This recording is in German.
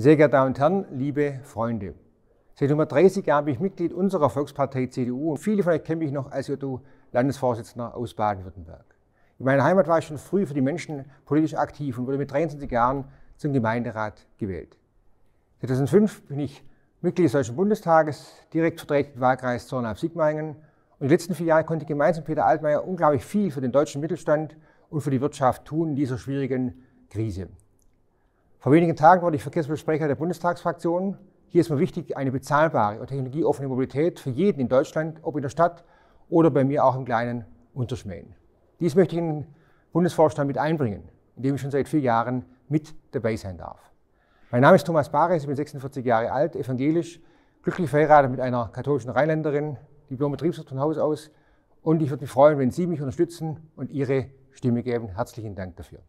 Sehr geehrte Damen und Herren, liebe Freunde, seit über 30 Jahren bin ich Mitglied unserer Volkspartei CDU und viele von euch kennen mich noch als JU-Landesvorsitzender aus Baden-Württemberg. In meiner Heimat war ich schon früh für die Menschen politisch aktiv und wurde mit 23 Jahren zum Gemeinderat gewählt. 2005 bin ich Mitglied des Deutschen Bundestages, direkt vertreten im Wahlkreis Zornab-Sigmaringen und die letzten vier Jahre konnte ich gemeinsam mit Peter Altmaier unglaublich viel für den deutschen Mittelstand und für die Wirtschaft tun in dieser schwierigen Krise. Vor wenigen Tagen wurde ich Verkehrsbesprecher der Bundestagsfraktion. Hier ist mir wichtig, eine bezahlbare und technologieoffene Mobilität für jeden in Deutschland, ob in der Stadt oder bei mir auch im kleinen Unterschmähen. Dies möchte ich in den Bundesvorstand mit einbringen, in dem ich schon seit vier Jahren mit dabei sein darf. Mein Name ist Thomas Bares, ich bin 46 Jahre alt, evangelisch, glücklich verheiratet mit einer katholischen Rheinländerin, Diplom-Betriebswirt von Haus aus und ich würde mich freuen, wenn Sie mich unterstützen und Ihre Stimme geben. Herzlichen Dank dafür.